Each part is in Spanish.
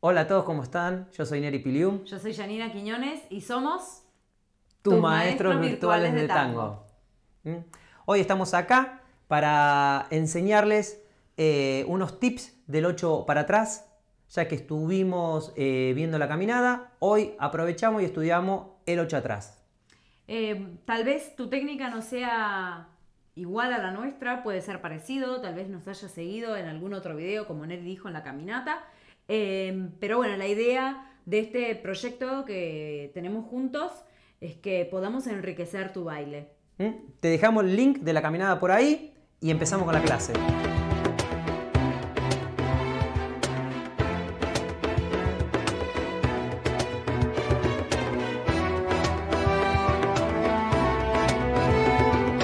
Hola a todos, ¿cómo están? Yo soy Neri Pilium. Yo soy Janina Quiñones y somos tus, maestros, virtuales, de, tango. ¿Mm? Hoy estamos acá para enseñarles eh, unos tips del 8 para atrás, ya que estuvimos eh, viendo la caminada, hoy aprovechamos y estudiamos el 8 atrás. Eh, tal vez tu técnica no sea igual a la nuestra, puede ser parecido, tal vez nos haya seguido en algún otro video, como Neri dijo en la caminata Em, pero bueno, la idea de este proyecto que tenemos juntos es que podamos enriquecer tu baile. ¿Mm? Te dejamos el link de la caminada por ahí y empezamos con la clase.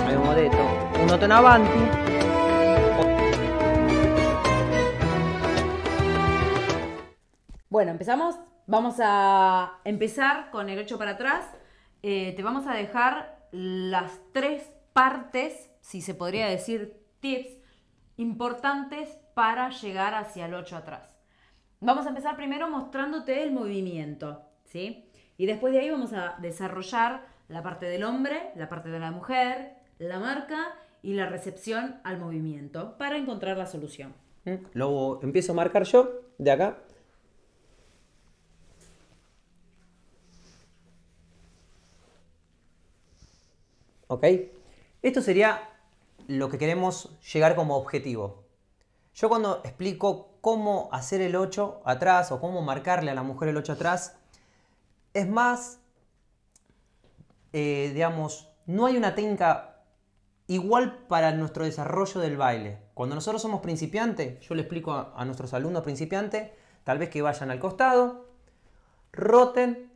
Hay un avanti. Bueno, empezamos. Vamos a empezar con el 8 para atrás. Eh, te vamos a dejar las tres partes, si se podría decir tips, importantes para llegar hacia el 8 atrás. Vamos a empezar primero mostrándote el movimiento, ¿sí? Y después de ahí vamos a desarrollar la parte del hombre, la parte de la mujer, la marca y la recepción al movimiento para encontrar la solución. Luego empiezo a marcar yo de acá ¿Ok? Esto sería lo que queremos llegar como objetivo. Yo cuando explico cómo hacer el 8 atrás o cómo marcarle a la mujer el 8 atrás, es más, eh, digamos, no hay una técnica igual para nuestro desarrollo del baile. Cuando nosotros somos principiantes, yo le explico a, a nuestros alumnos principiantes, tal vez que vayan al costado, roten,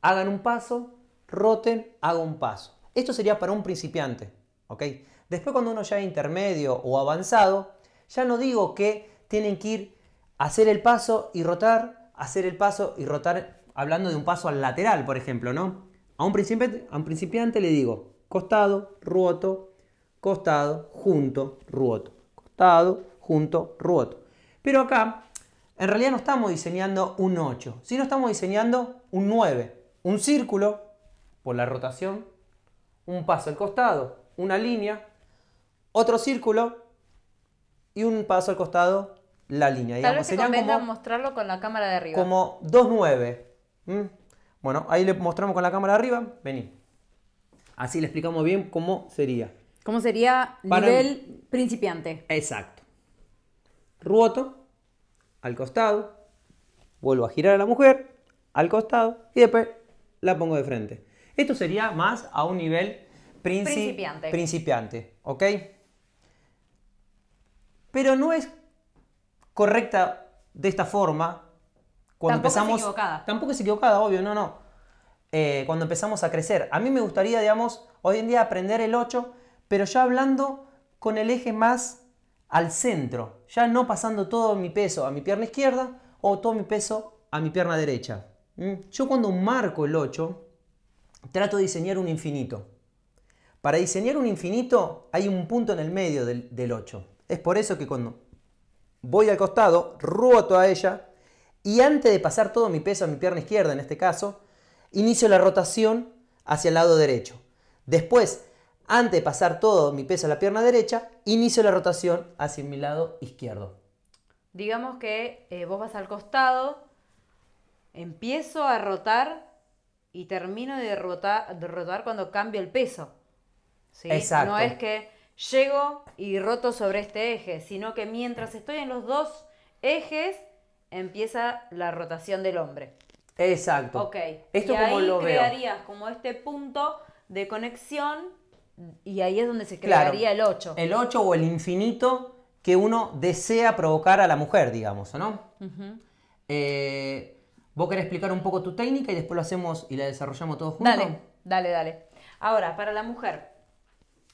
hagan un paso, roten, hagan un paso. Esto sería para un principiante, ¿ok? Después cuando uno ya es intermedio o avanzado, ya no digo que tienen que ir a hacer el paso y rotar, hacer el paso y rotar, hablando de un paso al lateral, por ejemplo, ¿no? A un principiante, a un principiante le digo costado, ruoto, costado, junto, ruoto, costado, junto, ruoto. Pero acá, en realidad no estamos diseñando un 8, sino estamos diseñando un 9, un círculo por la rotación un paso al costado, una línea, otro círculo y un paso al costado, la línea. Tal vez Serían como, mostrarlo con la cámara de arriba. Como 2.9. Bueno, ahí le mostramos con la cámara de arriba. Vení. Así le explicamos bien cómo sería. ¿Cómo sería nivel el... principiante? Exacto. Ruoto, al costado, vuelvo a girar a la mujer, al costado y después la pongo de frente. Esto sería más a un nivel principiante. principiante, ¿ok? Pero no es correcta de esta forma cuando tampoco empezamos... Es equivocada. Tampoco es equivocada, obvio, no, no. Eh, cuando empezamos a crecer. A mí me gustaría, digamos, hoy en día aprender el 8, pero ya hablando con el eje más al centro, ya no pasando todo mi peso a mi pierna izquierda o todo mi peso a mi pierna derecha. ¿Mm? Yo cuando marco el 8, trato de diseñar un infinito. Para diseñar un infinito hay un punto en el medio del, 8. Es por eso que cuando voy al costado, roto a ella y antes de pasar todo mi peso a mi pierna izquierda, en este caso, inicio la rotación hacia el lado derecho. Después, antes de pasar todo mi peso a la pierna derecha, inicio la rotación hacia mi lado izquierdo. Digamos que eh, vos vas al costado, empiezo a rotar y termino de rotar, cuando cambio el peso. Exacto. No es que llego y roto sobre este eje, sino que mientras estoy en los dos ejes, empieza la rotación del hombre. Exacto. Ok. Esto y como ahí crearías como este punto de conexión y ahí es donde se crearía el 8. El 8 o el infinito que uno desea provocar a la mujer, digamos, ¿no? ¿Vos querés explicar un poco tu técnica y después lo hacemos y la desarrollamos todos juntos? Dale, dale, dale. Ahora, para la mujer,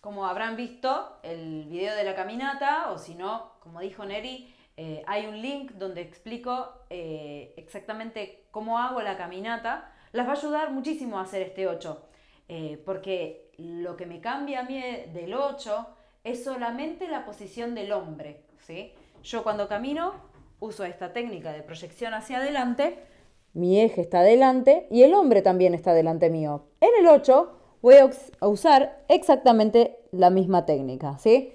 como habrán visto el video de la caminata, o si no, como dijo Neri, eh, hay un link donde explico eh, exactamente cómo hago la caminata. Las va a ayudar muchísimo a hacer este 8, eh, porque lo que me cambia a mí del 8 es solamente la posición del hombre. ¿sí? Yo cuando camino uso esta técnica de proyección hacia adelante mi eje está delante y el hombre también está delante mío. En el 8 voy a usar exactamente la misma técnica, ¿sí?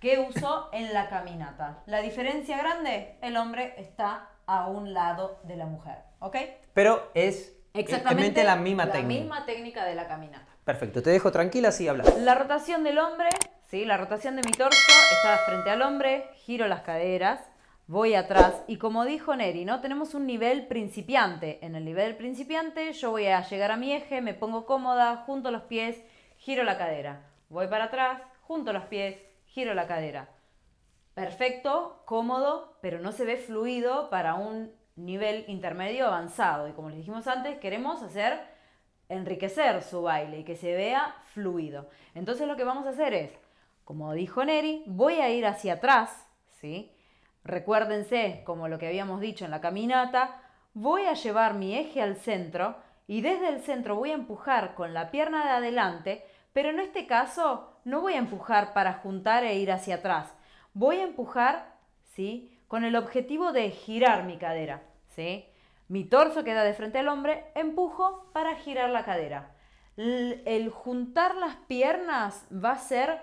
Que uso en la caminata. La diferencia grande, el hombre está a un lado de la mujer, ¿ok? Pero es exactamente, la misma técnica. La misma técnica de la caminata. Perfecto, te dejo tranquila, así hablas. La rotación del hombre, ¿sí? La rotación de mi torso está frente al hombre, giro las caderas, voy atrás. Y como dijo Neri, ¿no? Tenemos un nivel principiante. En el nivel principiante yo voy a llegar a mi eje, me pongo cómoda, junto los pies, giro la cadera. Voy para atrás, junto los pies, giro la cadera. Perfecto, cómodo, pero no se ve fluido para un nivel intermedio avanzado. Y como les dijimos antes, queremos hacer enriquecer su baile y que se vea fluido. Entonces lo que vamos a hacer es, como dijo Neri, voy a ir hacia atrás, ¿sí? Recuérdense, como lo que habíamos dicho en la caminata, voy a llevar mi eje al centro y desde el centro voy a empujar con la pierna de adelante, pero en este caso no voy a empujar para juntar e ir hacia atrás. Voy a empujar, ¿sí? Con el objetivo de girar mi cadera, ¿sí? Mi torso queda de frente al hombre, empujo para girar la cadera. El juntar las piernas va a ser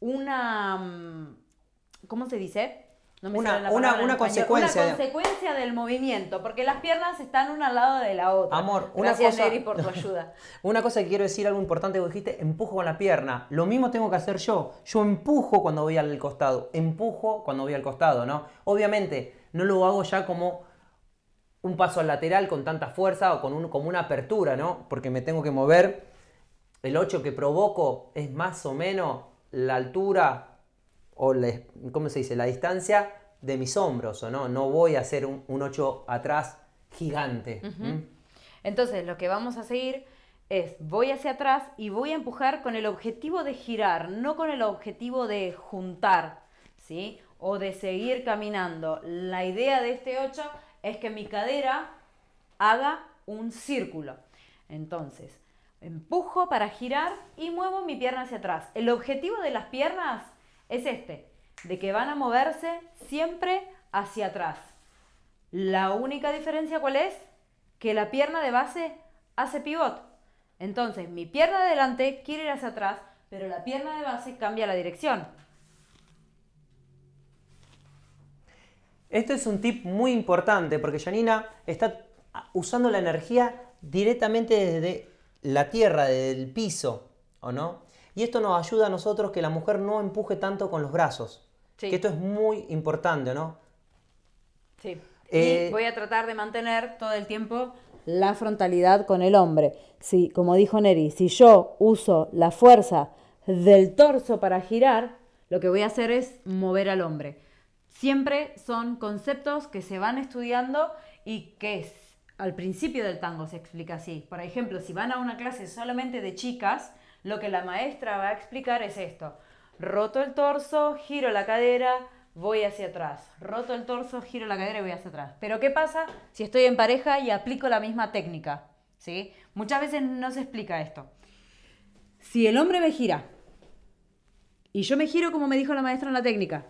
una... Mm, ¿Cómo se dice? una, una, una consecuencia. Una consecuencia del movimiento, porque las piernas están una al lado de la otra. Amor, una Gracias, cosa, por tu ayuda. Una cosa que quiero decir, algo importante que dijiste, empujo con la pierna. Lo mismo tengo que hacer yo. Yo empujo cuando voy al costado, empujo cuando voy al costado, ¿no? Obviamente, no lo hago ya como un paso al lateral con tanta fuerza o con como una apertura, ¿no? Porque me tengo que mover. El 8 que provoco es más o menos la altura o ¿cómo se dice? La distancia de mis hombros, ¿o no? No voy a hacer un, 8 atrás gigante. Entonces, lo que vamos a seguir es, voy hacia atrás y voy a empujar con el objetivo de girar, no con el objetivo de juntar, ¿sí? O de seguir caminando. La idea de este 8 es que mi cadera haga un círculo. Entonces, empujo para girar y muevo mi pierna hacia atrás. El objetivo de las piernas es este, de que van a moverse siempre hacia atrás. La única diferencia cuál es? Que la pierna de base hace pivot. Entonces, mi pierna de delante quiere ir hacia atrás, pero la pierna de base cambia la dirección. Esto es un tip muy importante porque Janina está usando la energía directamente desde la tierra, desde el piso, ¿o no? Y esto nos ayuda a nosotros que la mujer no empuje tanto con los brazos. Que esto es muy importante, ¿no? Sí. y eh, voy a tratar de mantener todo el tiempo la frontalidad con el hombre. Si, como dijo Neri, si yo uso la fuerza del torso para girar, lo que voy a hacer es mover al hombre. Siempre son conceptos que se van estudiando y que al principio del tango se explica así. Por ejemplo, si van a una clase solamente de chicas, lo que la maestra va a explicar es esto. Roto el torso, giro la cadera, voy hacia atrás. Roto el torso, giro la cadera y voy hacia atrás. Pero ¿qué pasa si estoy en pareja y aplico la misma técnica? ¿Sí? Muchas veces no se explica esto. Si el hombre me gira y yo me giro como me dijo la maestra en la técnica,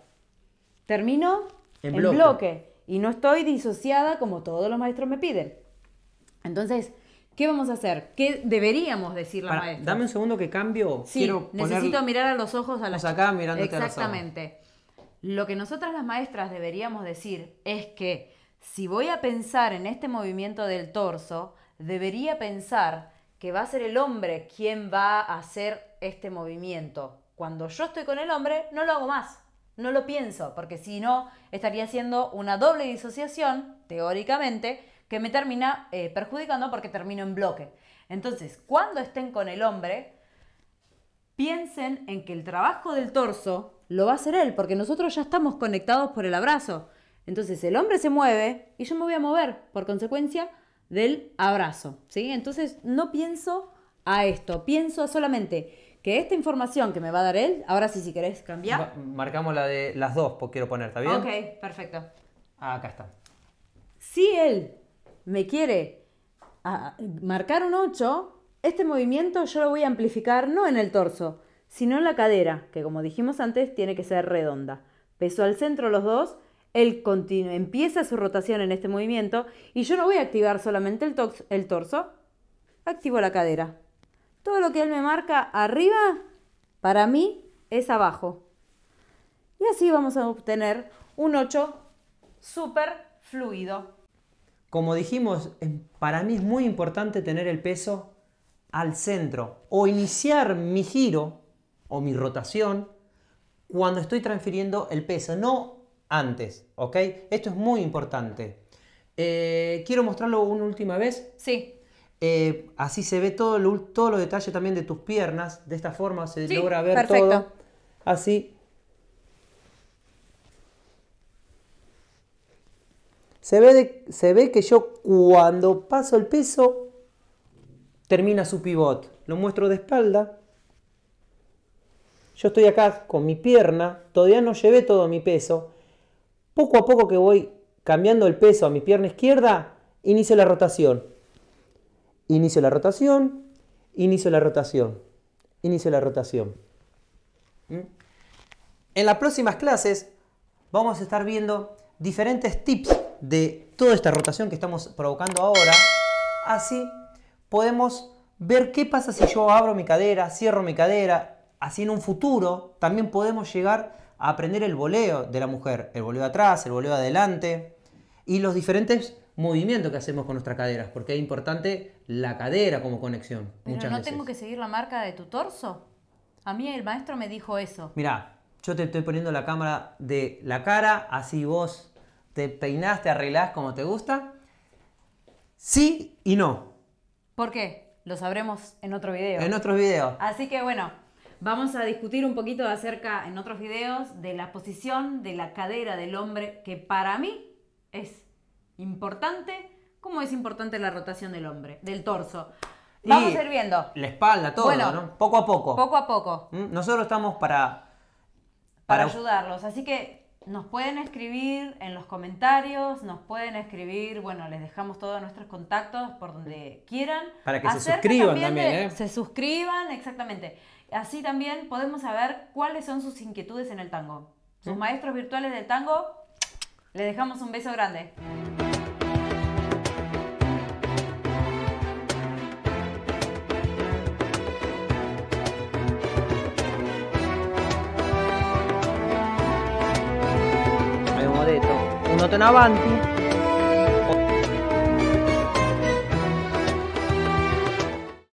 termino en, bloque y no estoy disociada como todos los maestros me piden. Entonces, ¿Qué vamos a hacer? ¿Qué deberíamos decir la maestra? Dame un segundo que cambio. Sí, necesito mirar a los ojos a las acá mirándote Exactamente. A Lo que nosotras las maestras deberíamos decir es que si voy a pensar en este movimiento del torso, debería pensar que va a ser el hombre quien va a hacer este movimiento. Cuando yo estoy con el hombre, no lo hago más. No lo pienso, porque si no, estaría haciendo una doble disociación, teóricamente, que me termina eh, perjudicando porque termino en bloque. Entonces, cuando estén con el hombre, piensen en que el trabajo del torso lo va a hacer él, porque nosotros ya estamos conectados por el abrazo. Entonces, el hombre se mueve y yo me voy a mover por consecuencia del abrazo, ¿sí? Entonces, no pienso a esto, pienso solamente que esta información que me va a dar él, ahora sí, si querés cambiar. Marcamos la de las dos, pues quiero poner, ¿está bien? Ok, perfecto. Ah, acá está. Si él me quiere ah, marcar un 8, este movimiento yo lo voy a amplificar no en el torso, sino en la cadera, que como dijimos antes tiene que ser redonda. Peso al centro los dos, él empieza su rotación en este movimiento y yo no voy a activar solamente el, torso, activo la cadera. Todo lo que él me marca arriba, para mí es abajo. Y así vamos a obtener un 8 súper fluido. Como dijimos, para mí es muy importante tener el peso al centro o iniciar mi giro o mi rotación cuando estoy transfiriendo el peso, no antes, ¿ok? Esto es muy importante. Eh, ¿Quiero mostrarlo una última vez? Sí. Eh, así se ve todo, todo detalle también de tus piernas, de esta forma se logra ver todo. Así se ve, se ve que yo cuando paso el peso, termina su pivot. Lo muestro de espalda. Yo estoy acá con mi pierna, todavía no llevé todo mi peso. Poco a poco que voy cambiando el peso a mi pierna izquierda, inicio la rotación. Inicio la rotación, inicio la rotación, inicio la rotación. ¿Mm? En las próximas clases vamos a estar viendo diferentes tips de toda esta rotación que estamos provocando ahora, así podemos ver qué pasa si yo abro mi cadera, cierro mi cadera, así en un futuro también podemos llegar a aprender el voleo de la mujer, el voleo atrás, el voleo adelante y los diferentes movimientos que hacemos con nuestras caderas, porque es importante la cadera como conexión. Pero no tengo que seguir la marca de tu torso. A mí el maestro me dijo eso. Mira, yo te estoy poniendo la cámara de la cara, así vos te peinás, te arreglás como te gusta? Sí y no. ¿Por qué? Lo sabremos en otro video. En otros videos. Así que bueno, vamos a discutir un poquito acerca en otros videos de la posición de la cadera del hombre, que para mí es importante, como es importante la rotación del hombre, del torso. Vamos y a ir viendo. La espalda, todo, bueno, Poco a poco. Poco a poco. ¿Mm? Nosotros estamos para. Para ayudarlos. Así que nos pueden escribir en los comentarios, nos pueden escribir, bueno, les dejamos todos nuestros contactos por donde quieran. Para que se suscriban también, ¿eh? Se suscriban, exactamente. Así también podemos saber cuáles son sus inquietudes en el tango. Sus ¿Eh? maestros virtuales del tango, les dejamos un beso grande. no te navanti